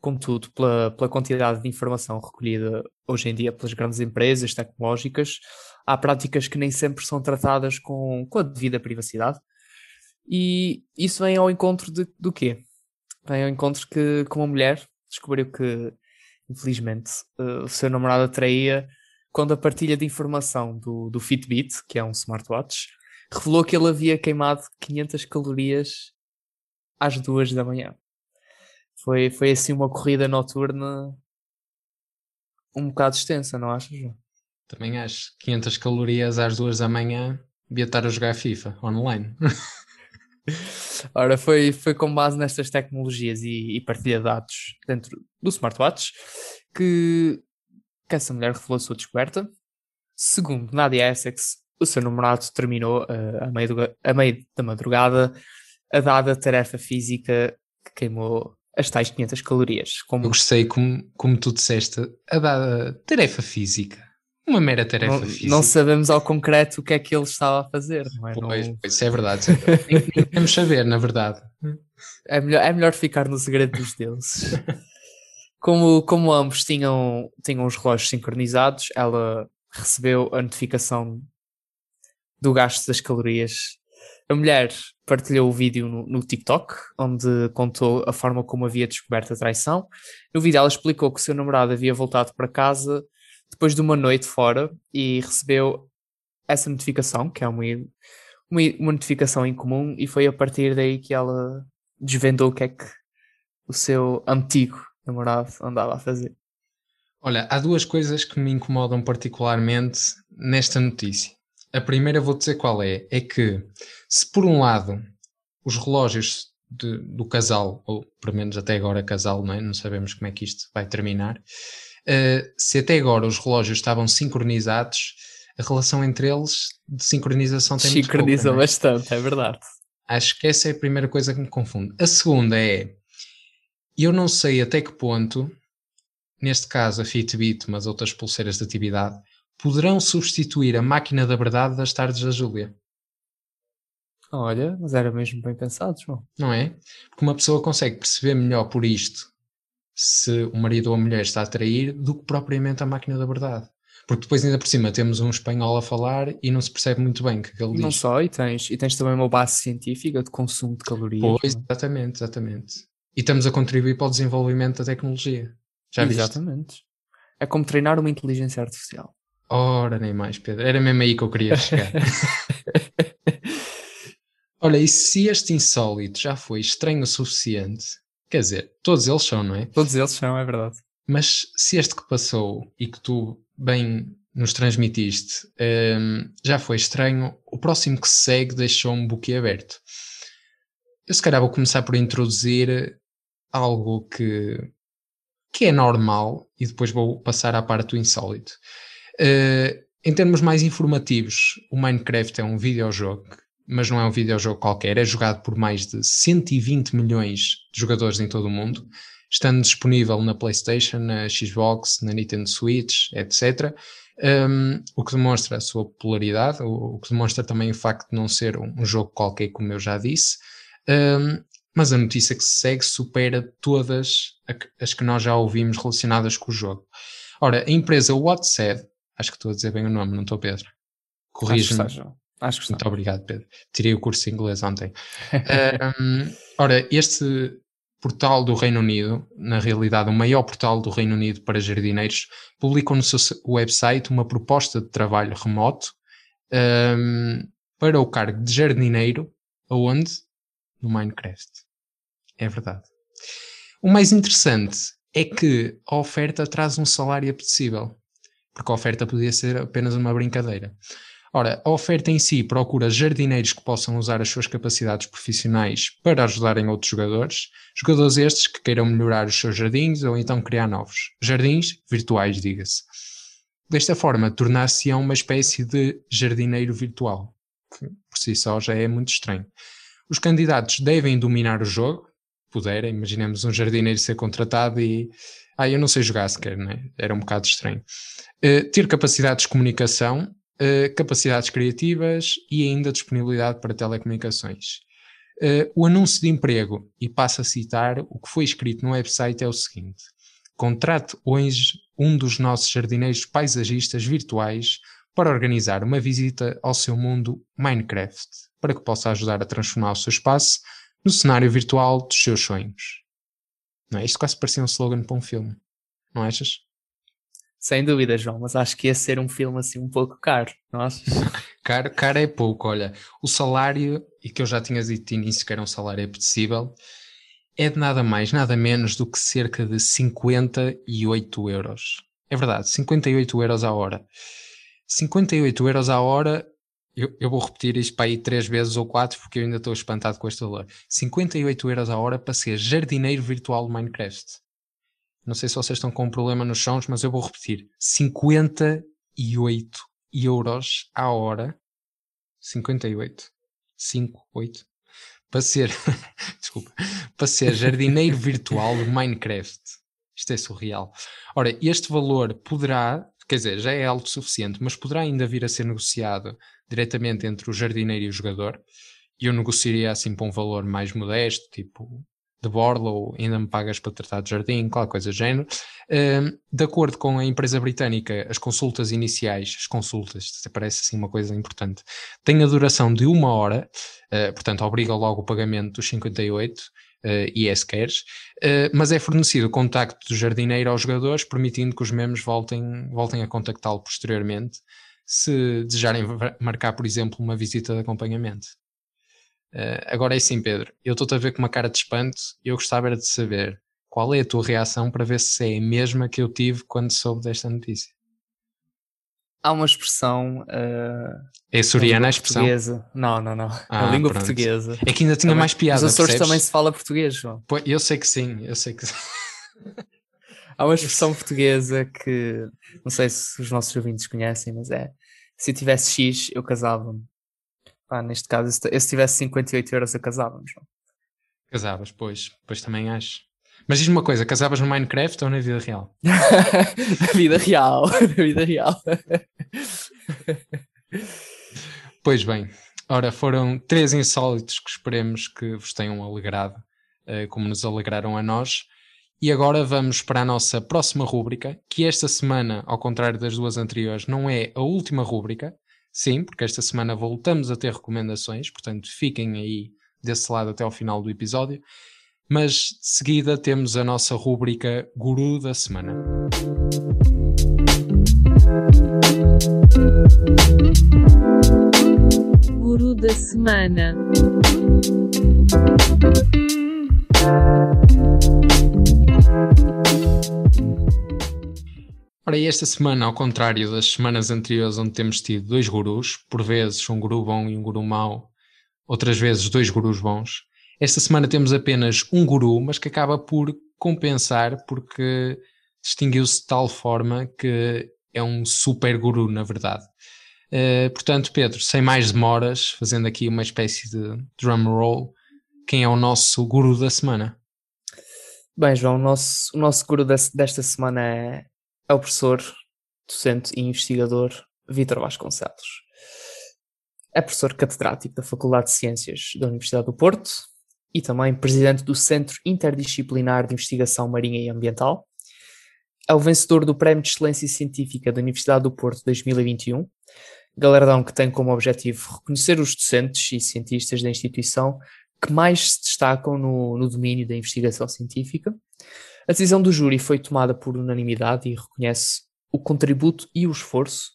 Speaker 1: Contudo, pela, pela quantidade de informação recolhida hoje em dia pelas grandes empresas tecnológicas, há práticas que nem sempre são tratadas com, com a devida privacidade. E isso vem ao encontro de, do quê? Vem ao encontro que, como mulher, descobriu que, infelizmente, uh, o seu namorado atraía quando a partilha de informação do, do Fitbit, que é um smartwatch, revelou que ele havia queimado 500 calorias às duas da manhã. Foi, foi assim uma corrida noturna um bocado extensa, não achas? Também acho.
Speaker 2: 500 calorias às duas da manhã, devia estar a jogar FIFA online. Ora, foi, foi com base nestas tecnologias e, e partilha de dados dentro do smartwatch
Speaker 1: que, que essa mulher revelou a sua descoberta. Segundo Nadia Essex, o seu namorado terminou uh, a, meio do, a meio da madrugada a dada tarefa física que queimou as tais 500 calorias. Como... Eu
Speaker 2: gostei como, como tu disseste, a dada tarefa física. Uma mera tarefa não, física. Não sabemos ao concreto o que é que ele estava a fazer, não é? Pois, não... pois é verdade. temos é verdade. saber, na verdade.
Speaker 1: É melhor, é melhor ficar no segredo dos deuses. como, como ambos tinham, tinham os relógios sincronizados, ela recebeu a notificação do gasto das calorias. A mulher partilhou o vídeo no, no, TikTok, onde contou a forma como havia descoberto a traição. No vídeo, ela explicou que o seu namorado havia voltado para casa depois de uma noite fora e recebeu essa notificação, que é uma, uma, uma notificação em comum, e foi a partir daí que ela
Speaker 2: desvendou o que é que o seu antigo namorado andava a fazer. Olha, há duas coisas que me incomodam particularmente nesta notícia. A primeira vou dizer qual é, é que se por um lado os relógios de, do casal, ou pelo menos até agora casal, não, é? não sabemos como é que isto vai terminar, eh, se até agora os relógios estavam sincronizados, a relação entre eles de sincronização tem Sincroniza pouco, é? bastante, é? é verdade. Acho que essa é a primeira coisa que me confunde. A segunda é, eu não sei até que ponto, neste caso a Fitbit, mas outras pulseiras de atividade, poderão substituir a máquina da verdade das tardes da Júlia.
Speaker 1: Olha, mas era mesmo bem pensado, João.
Speaker 2: Não é? Porque uma pessoa consegue perceber melhor por isto se o marido ou a mulher está a trair do que propriamente a máquina da verdade. Porque depois, ainda por cima, temos um espanhol a falar e não se percebe muito bem o que, calorias. É ele diz. Não só, e tens, e tens também uma base científica de consumo de calorias. Pois, é? exatamente, exatamente. E estamos a contribuir para o desenvolvimento da tecnologia. Já viste? Exatamente. É como treinar uma inteligência artificial. Ora, nem mais, Pedro. Era mesmo aí que eu queria chegar. Olha, e se este insólito já foi estranho o suficiente, Quer dizer, todos eles são, não é? Todos eles são, é verdade. Mas se este que passou e que tu bem nos transmitiste um, já foi estranho, o próximo que segue deixou um buquê aberto. Eu se calhar vou começar por introduzir algo que, que é normal e depois vou passar à parte do insólito. Uh, em termos mais informativos, o Minecraft é um videojogo mas não é um videojogo qualquer, é jogado por mais de 120 milhões de jogadores em todo o mundo, estando disponível na PlayStation, na Xbox, na Nintendo Switch, etc. Um, o que demonstra a sua popularidade, o, o, que demonstra também o facto de não ser um, um jogo qualquer, como eu já disse. Um, mas a notícia que se segue supera todas as que nós já ouvimos relacionadas com o jogo. Ora, a empresa WhatsApp, acho que estou a dizer bem o nome, não estou, Pedro? Corrija-me. Acho que Muito obrigado, Pedro. Tirei o curso de inglês ontem. ora, este portal do Reino Unido, na realidade o maior portal do Reino Unido para jardineiros, publicou no seu website uma proposta de trabalho remoto um, para o cargo de jardineiro, aonde? No Minecraft. É verdade. O mais interessante é que a oferta traz um salário apetecível, porque a oferta podia ser apenas uma brincadeira. Ora, a oferta em si procura jardineiros que possam usar as suas capacidades profissionais para ajudarem outros jogadores, jogadores estes que queiram melhorar os seus jardins ou então criar novos. Jardins virtuais, diga-se. Desta forma, tornar-se-á uma espécie de jardineiro virtual, que por si só já é muito estranho. Os candidatos devem dominar o jogo, puderem, imaginemos um jardineiro ser contratado e ah, eu não sei jogar sequer, né? era um bocado estranho. Uh, ter capacidades de comunicação, eh, capacidades criativas e ainda disponibilidade para telecomunicações. Uh, o anúncio de emprego, e passo a citar, o que foi escrito no website é o seguinte: contrate hoje um dos nossos jardineiros paisagistas virtuais para organizar uma visita ao seu mundo Minecraft, para que possa ajudar a transformar o seu espaço no cenário virtual dos seus sonhos. Não é? Isto quase parecia um slogan para um filme, não achas? Sem dúvida, João, mas acho que ia ser um filme assim um pouco caro, não achas? caro, caro é pouco, olha. O salário, e que eu já tinha dito de início que era um salário apetecível, é de nada mais, nada menos do que cerca de 58 euros. É verdade, 58 euros à hora. 58 euros à hora, eu, eu vou repetir isto para aí três vezes ou quatro, porque eu ainda estou espantado com este valor. 58 euros à hora para ser jardineiro virtual de Minecraft. Não sei se vocês estão com um problema nos sons, mas eu vou repetir: 58 euros à hora. 58. 5, 8. Para ser. desculpa. Para ser jardineiro virtual do Minecraft. Isto é surreal. Ora, este valor poderá quer dizer, já é o suficiente, mas poderá ainda vir a ser negociado diretamente entre o jardineiro e o jogador. E eu negociaria assim para um valor mais modesto, tipo de borla ou ainda me pagas para tratar de jardim, qualquer coisa do género. de acordo com a empresa britânica, as consultas iniciais, as consultas, parece assim uma coisa importante, têm a duração de uma hora, ah, portanto obriga logo o pagamento dos 58 e IS ah, é ah, mas é fornecido o contacto do jardineiro aos jogadores, permitindo que os membros voltem, voltem a contactá-lo posteriormente, se desejarem marcar, por exemplo, uma visita de acompanhamento. Uh, agora é sim, Pedro, eu estou-te a ver com uma cara de espanto e eu gostava era de saber qual é a tua reação para ver se é a mesma que eu tive quando soube desta notícia.
Speaker 1: Há uma expressão. Uh, é suriana a expressão? Portuguesa. Não, não, não. Ah, a língua pronto. portuguesa. É que ainda tinha também, mais piadas. Os Açores também se
Speaker 2: fala português, João. Pois, eu sei que sim, eu sei que sim. Há uma expressão
Speaker 1: portuguesa que não sei se os nossos ouvintes conhecem, mas é se eu tivesse X, eu casava-me neste caso, se tivesse 58 euros eu casávamos. casávamos
Speaker 2: Casavas, pois. Pois também acho. Mas diz-me uma coisa, casavas no Minecraft ou na vida real?
Speaker 1: na vida real, na vida real.
Speaker 2: pois bem, ora, foram três insólitos que esperemos que vos tenham alegrado, eh, como nos alegraram a nós. E agora vamos para a nossa próxima rúbrica, que esta semana, ao contrário das duas anteriores, não é a última rúbrica, Sim, porque esta semana voltamos a ter recomendações, portanto fiquem aí desse lado até ao final do episódio. Mas de seguida temos a nossa rúbrica Guru da Semana.
Speaker 1: Guru da Semana.
Speaker 2: Ora, esta semana, ao contrário das semanas anteriores, onde temos tido dois gurus, por vezes um guru bom e um guru mau, outras vezes dois gurus bons, esta semana temos apenas um guru, mas que acaba por compensar porque distinguiu-se de tal forma que é um super guru, na verdade. Uh, portanto, Pedro, sem mais demoras, fazendo aqui uma espécie de drum roll, quem é o nosso guru da semana?
Speaker 1: Bem, João, o nosso, o nosso guru desta semana é é o professor, docente e investigador Vítor Vasconcelos. É professor catedrático da Faculdade de Ciências da Universidade do Porto e também presidente do Centro Interdisciplinar de Investigação Marinha e Ambiental. É o vencedor do Prémio de Excelência Científica da Universidade do Porto 2021, galardão que tem como objetivo reconhecer os docentes e cientistas da instituição que mais se destacam no, no domínio da investigação científica a decisão do júri foi tomada por unanimidade e reconhece o contributo e o esforço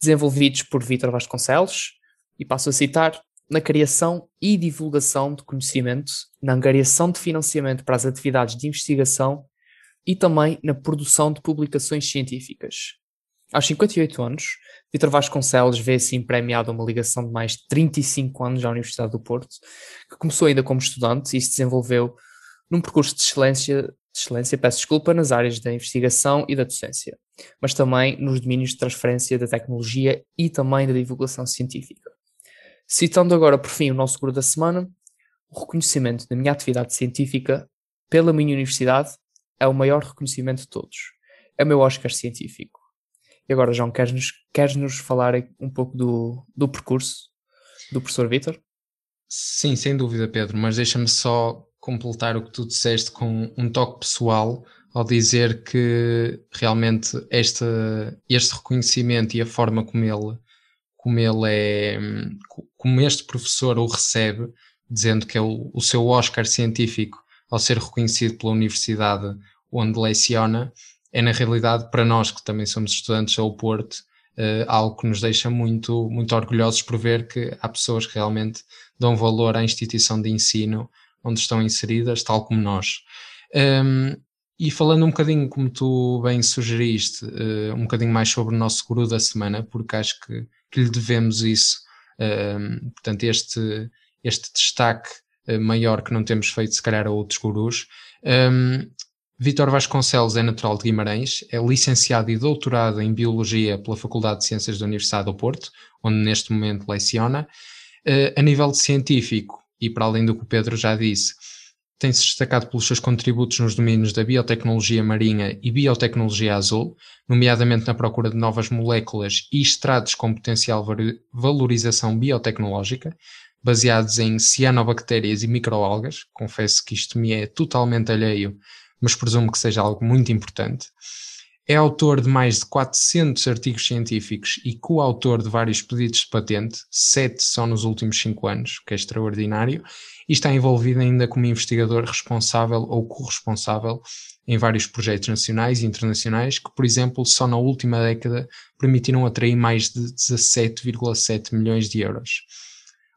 Speaker 1: desenvolvidos por Vítor Vasconcelos, e passo a citar, na criação e divulgação de conhecimento, na angariação de financiamento para as atividades de investigação e também na produção de publicações científicas. Aos 58 anos, Vitor Vasconcelos vê se premiado uma ligação de mais de 35 anos à Universidade do Porto, que começou ainda como estudante e se desenvolveu num percurso de excelência excelência, peço desculpa, nas áreas da investigação e da docência, mas também nos domínios de transferência da tecnologia e também da divulgação científica. Citando agora, por fim, o nosso guru da semana, o reconhecimento da minha atividade científica pela minha universidade é o maior reconhecimento de todos. É o meu Oscar científico. E agora, João, queres-nos queres -nos falar um pouco do, do
Speaker 2: percurso do professor Vitor? Sim, sem dúvida, Pedro, mas deixa-me só completar o que tu disseste com um toque pessoal ao dizer que realmente este, este reconhecimento e a forma como ele, como ele é, como este professor o recebe, dizendo que é o, o seu Oscar científico ao ser reconhecido pela universidade onde leciona, é na realidade para nós que também somos estudantes ao Porto, uh, algo que nos deixa muito, muito orgulhosos por ver que há pessoas que realmente dão valor à instituição de ensino onde estão inseridas, tal como nós. Um, e falando um bocadinho, como tu bem sugeriste, uh, um bocadinho mais sobre o nosso guru da semana, porque acho que, que lhe devemos isso, um, portanto, este, este destaque eh, maior que não temos feito, se calhar, a outros gurus. Um, Vitor Vasconcelos é natural de Guimarães, é licenciado e doutorado em Biologia pela Faculdade de Ciências da Universidade do Porto, onde neste momento leciona. Uh, a nível científico, e para além do que o Pedro já disse, tem-se destacado pelos seus contributos nos domínios da biotecnologia marinha e biotecnologia azul, nomeadamente na procura de novas moléculas e estratos com potencial valorização biotecnológica, baseados em cianobactérias e microalgas. Confesso que isto me é totalmente alheio, mas presumo que seja algo muito importante. É autor de mais de 400 artigos científicos e coautor de vários pedidos de patente, sete só nos últimos cinco anos, o que é extraordinário, e está envolvido ainda como investigador responsável ou corresponsável em vários projetos nacionais e internacionais que, por exemplo, só na última década permitiram atrair mais de 17,7 milhões de euros.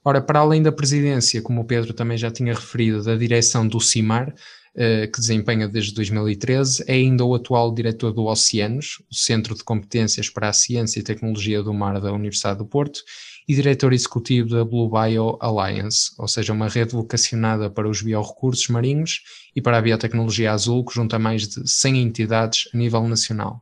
Speaker 2: Ora, para além da presidência, como o Pedro também já tinha referido, da direção do CIMAR, eh, que desempenha desde 2013, é ainda o atual diretor do Oceanos, o Centro de Competências para a Ciência e Tecnologia do Mar da Universidade do Porto, e diretor executivo da Blue Bio Alliance, ou seja, uma rede vocacionada para os biorrecursos marinhos e para a biotecnologia azul, que junta mais de 100 entidades a nível nacional.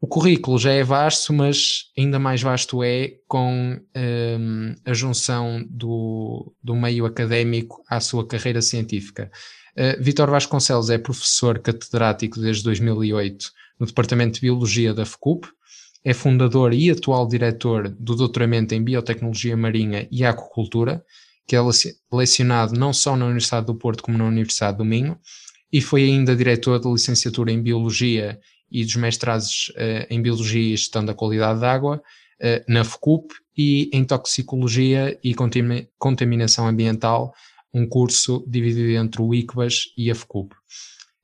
Speaker 2: O currículo já é vasto, mas ainda mais vasto é com um, ehm, a junção do, do meio académico à sua carreira científica. Eh, Vitor Vasconcelos é professor catedrático desde 2008 no Departamento de Biologia da FECUP, é fundador e atual diretor do doutoramento em Biotecnologia Marinha e Aquacultura, que é lecionado não só na Universidade do Porto como na Universidade do Minho, e foi ainda diretor da licenciatura em Biologia e dos mestrados uh, em Biologia e Gestão da Qualidade da Água uh, na FECUP e em Toxicologia e Contaminação Ambiental um curso dividido entre o ICBAS e a FCUB.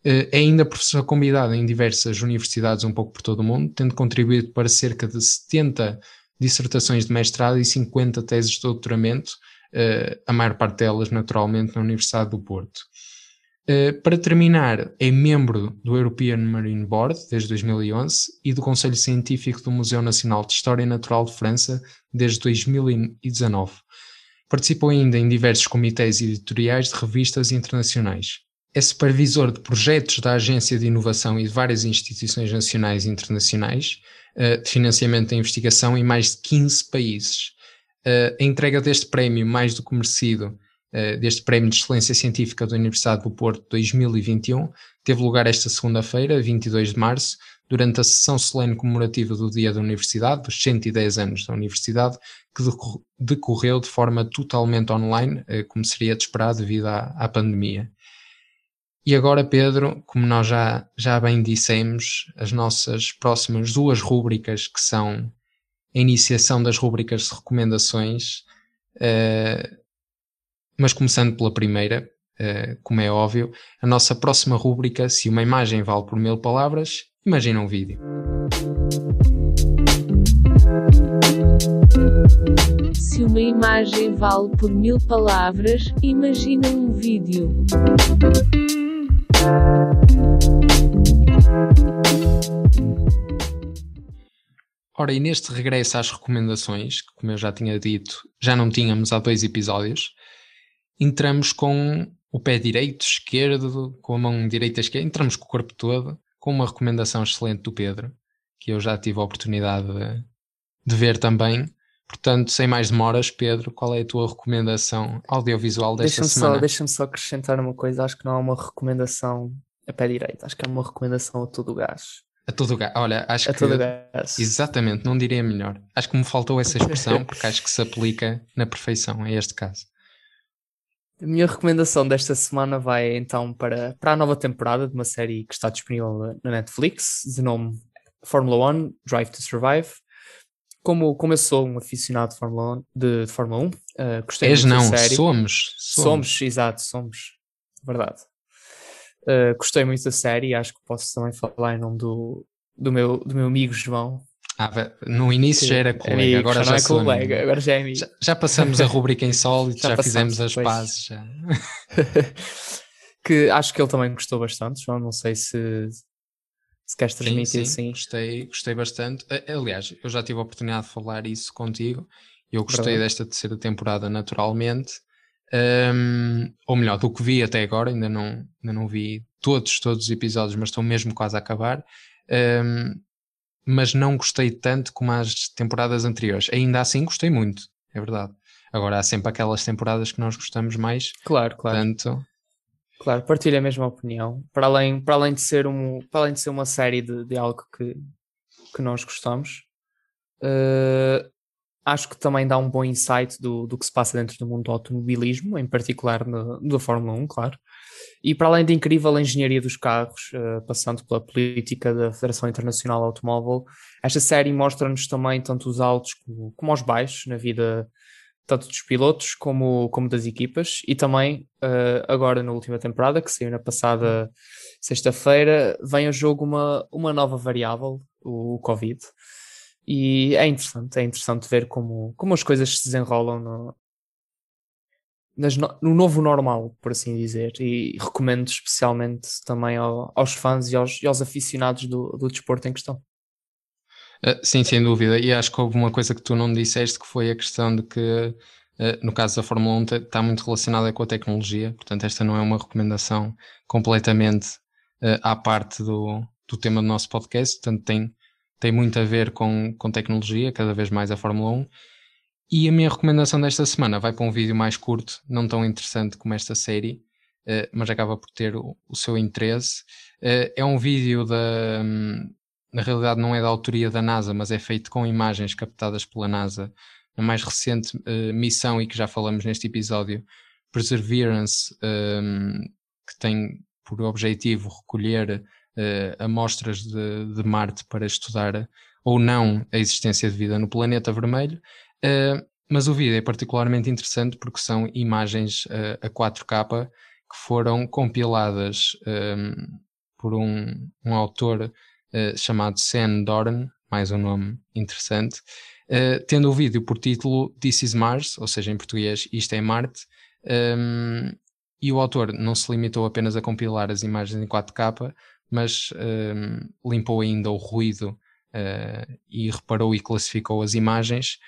Speaker 2: Eh, é ainda professor convidado em diversas universidades um pouco por todo o mundo, tendo contribuído para cerca de 70 dissertações de mestrado e 50 teses de doutoramento, eh, a maior parte delas naturalmente na Universidade do Porto. Eh, para terminar, é membro do European Marine Board desde 2011 e do Conselho Científico do Museu Nacional de História Natural de França desde 2019. Participou ainda em diversos comitês editoriais de revistas internacionais. É supervisor de projetos da Agência de Inovação e de várias instituições nacionais e internacionais, eh, de financiamento da investigação em mais de 15 países. Eh, a entrega deste prémio, mais do que merecido, eh, deste Prémio de Excelência Científica da Universidade do Porto 2021, teve lugar esta segunda-feira, 22 de março, durante a sessão solene comemorativa do Dia da Universidade, dos 110 anos da Universidade, que decorreu de forma totalmente online, eh, como seria de esperar devido à, à pandemia. E agora, Pedro, como nós já, já bem dissemos, as nossas próximas duas rúbricas, que são a iniciação das rúbricas de recomendações, uh, mas começando pela primeira, eh, como é óbvio, a nossa próxima rúbrica Se uma imagem vale por mil palavras, imagina um vídeo.
Speaker 1: Se uma imagem vale por mil palavras, imagina um vídeo.
Speaker 2: Ora, e neste regresso às recomendações, que como eu já tinha dito, já não tínhamos há dois episódios, entramos com o pé direito, esquerdo, com a mão direita, esquerda, entramos com o corpo todo, com uma recomendação excelente do Pedro, que eu já tive a oportunidade de, de ver também. Portanto, sem mais demoras, Pedro, qual é a tua recomendação audiovisual desta deixa semana? Só,
Speaker 1: deixa-me só acrescentar uma coisa, acho que não é uma recomendação a pé direito, acho que é uma recomendação a todo o gás.
Speaker 2: A todo o gás, olha, acho a que... Todo gás. Exatamente, não diria melhor. Acho que me faltou essa expressão, porque acho que se aplica na perfeição a é este caso.
Speaker 1: A minha recomendação desta semana vai então para, para a nova temporada de uma série que está disponível na Netflix, de nome Fórmula 1 Drive to Survive. Como, como eu sou um aficionado de Fórmula 1, de, de Fórmula 1 uh, eh, gostei És muito não, da série. Somos, somos. Somos, exato, somos. Verdade. Uh, gostei muito da série e acho que posso também falar em nome do, do, meu, do meu amigo João, ah, no início já era colega, amigo, agora já, já é sou colega, agora já é amigo.
Speaker 2: Já, já passamos a rubrica em já, já fizemos as bases. pazes. Já.
Speaker 1: que acho que ele também gostou bastante, João. Não sei se, se queres transmitir sim, sim,
Speaker 2: assim. Gostei, gostei bastante. Aliás, eu já tive a oportunidade de falar isso contigo. Eu gostei desta terceira temporada naturalmente. Um, ou melhor, do que vi até agora, ainda não, ainda não vi todos, todos os episódios, mas estou mesmo quase a acabar. Um, mas não gostei tanto como as temporadas anteriores. Ainda assim gostei muito, é verdade. Agora há sempre aquelas temporadas que nós gostamos mais. Claro, claro. Tanto...
Speaker 1: Claro, partilho a mesma opinião. Para além, para além, de, ser um, para além de ser uma série de, de algo que, que nós gostamos, uh, acho que também dá um bom insight do, do que se passa dentro do mundo do automobilismo, em particular no, da Fórmula 1, claro. E para além da incrível engenharia dos carros, eh, passando pela política da Federação Internacional Automóvel, esta série mostra-nos também tanto os altos como, como, os baixos na vida tanto dos pilotos como, como das equipas e também eh, agora na última temporada, que saiu na passada sexta-feira, vem a jogo uma, uma nova variável, o, o Covid. E é interessante, é interessante ver como, como as coisas se desenrolam no, no, no, novo normal, por assim dizer, e recomendo especialmente também ao, aos fãs e aos, e aos aficionados do, do desporto em questão.
Speaker 2: Ah, sim, sem dúvida. E acho que houve uma coisa que tu não disseste que foi a questão de que, ah, no caso da Fórmula 1, está muito relacionada com a tecnologia. Portanto, esta não é uma recomendação completamente ah, à parte do, do tema do nosso podcast. Portanto, tem, tem muito a ver com, com tecnologia, cada vez mais a Fórmula 1 e a minha recomendação desta semana vai para um vídeo mais curto, não tão interessante como esta série, uh, mas acaba por ter o, o seu interesse. Uh, é um vídeo da. Um, na realidade, não é da autoria da NASA, mas é feito com imagens captadas pela NASA na mais recente uh, missão e que já falamos neste episódio, Perseverance, um, ehm, que tem por objetivo recolher amostras de, de Marte para estudar ou não a existência de vida no planeta vermelho. Uh, mas o vídeo é particularmente interessante porque são imagens uh, a 4K que foram compiladas um, ehm, por um, um autor uh, chamado Sen Doran, mais um nome interessante, tendo o vídeo por título This is Mars, ou seja, em português, Isto é Marte, um, ehm, e o autor não se limitou apenas a compilar as imagens em 4K, mas um, ehm, limpou ainda o ruído uh, e reparou e classificou as imagens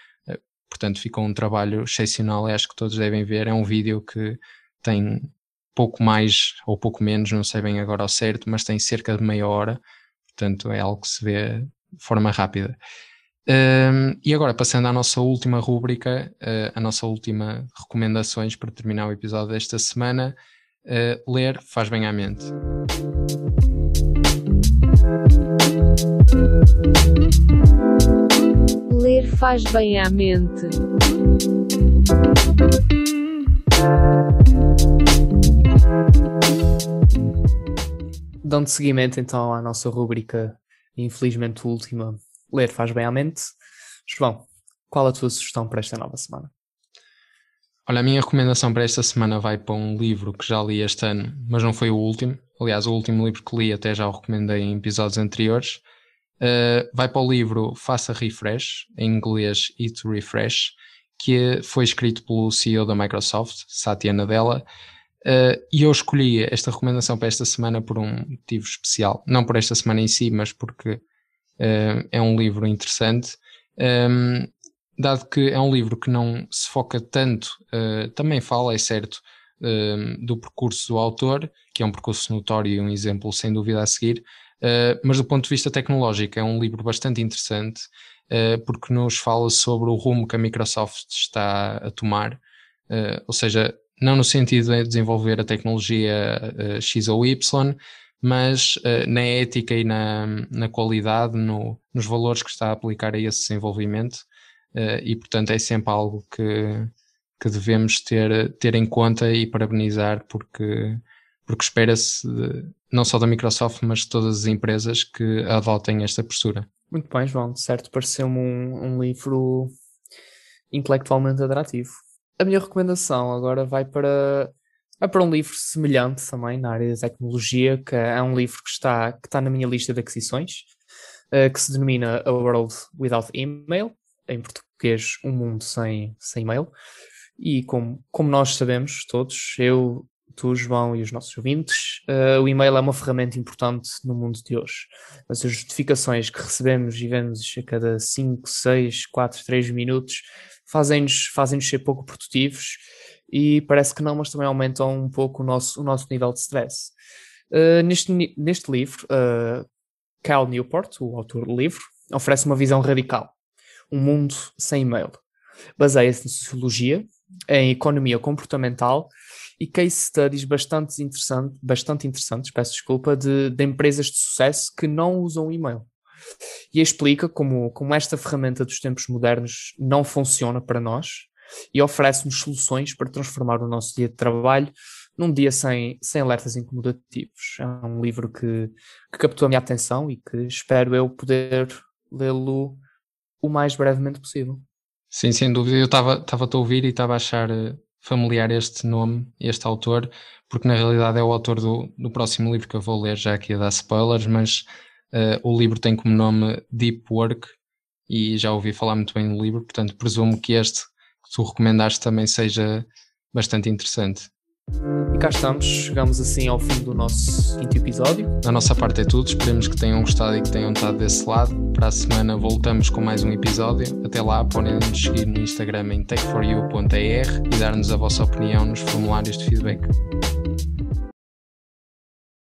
Speaker 2: Portanto, ficou um trabalho excepcional e acho que todos devem ver. É um vídeo que tem pouco mais ou pouco menos, não sei bem agora ao certo, mas tem cerca de meia hora. Portanto, é algo que se vê de forma rápida. Um, e agora, passando à nossa última rúbrica, uh, eh, a nossa última recomendações para terminar o episódio desta semana, uh, ler faz bem à mente.
Speaker 1: Ler faz bem à mente. Dando seguimento então à nossa rubrica, infelizmente última, Ler faz bem à mente. João, qual a tua sugestão para esta nova
Speaker 2: semana? Olha, a minha recomendação para esta semana vai para um livro que já li este ano, mas não foi o último. Aliás, o último livro que li até já o recomendei em episódios anteriores, uh, vai para o livro Faça Refresh, em inglês It Refresh, que foi escrito pelo CEO da Microsoft, Satya Nadella, uh, e eu escolhi esta recomendação para esta semana por um motivo especial. Não por esta semana em si, mas porque uh, é um livro interessante. Um, ehm, dado que é um livro que não se foca tanto, uh, também fala, é certo, do percurso do autor, que é um percurso notório e um exemplo sem dúvida a seguir, Uh, mas do ponto de vista tecnológico, é um livro bastante interessante uh, porque nos fala sobre o rumo que a Microsoft está a tomar, uh, ou seja, não no sentido de desenvolver a tecnologia X ou Y, mas na ética e na, na qualidade, no, nos valores que está a aplicar a esse desenvolvimento, e portanto é sempre algo que, que devemos ter, ter em conta e parabenizar porque porque espera-se não só da Microsoft, mas de todas as empresas que adotem esta postura.
Speaker 1: Muito bem, João, certo, pareceu-me um, um livro intelectualmente atrativo. A minha recomendação agora vai para vai para um livro semelhante também na área da tecnologia, que é um livro que está, que está na minha lista de aquisições, eh, que se denomina A World Without Email, em português, Um Mundo Sem, sem E-mail. E como, como nós sabemos todos, eu tu, João, e os nossos ouvintes, uh, o e-mail é uma ferramenta importante no mundo de hoje. as justificações que recebemos e vemos a cada 5, 6, 4, 3 minutos fazem-nos fazem ser pouco produtivos e parece que não, mas também aumentam um pouco o nosso, o nosso nível de stress. Uh, neste, neste livro, uh, Cal Newport, o autor do livro, oferece uma visão radical: um mundo sem e-mail. Baseia-se em sociologia, em economia comportamental e case studies bastante, interessante, bastante interessantes, peço desculpa, de, de empresas de sucesso que não usam e-mail. E explica como, como esta ferramenta dos tempos modernos não funciona para nós e oferece-nos soluções para transformar o nosso dia de trabalho num dia sem, sem alertas incomodativos. É um livro que, que captou a minha atenção e que espero eu poder lê-lo o mais brevemente possível.
Speaker 2: Sim, sem dúvida. Eu estava a te ouvir e estava a achar eh, familiar este nome, este autor, porque na realidade é o autor do, do próximo livro que eu vou ler, já aqui a dar spoilers, mas uh, o livro tem como nome Deep Work e já ouvi falar muito bem do livro, portanto presumo que este que tu recomendaste também seja bastante interessante.
Speaker 1: E cá estamos, chegamos
Speaker 2: assim ao fim do nosso quinto episódio. Da nossa parte é tudo, esperemos que tenham gostado e que tenham estado desse lado. Para a semana voltamos com mais um episódio. Até lá, podem nos seguir no Instagram em tech 4 e dar-nos a vossa opinião nos formulários de feedback.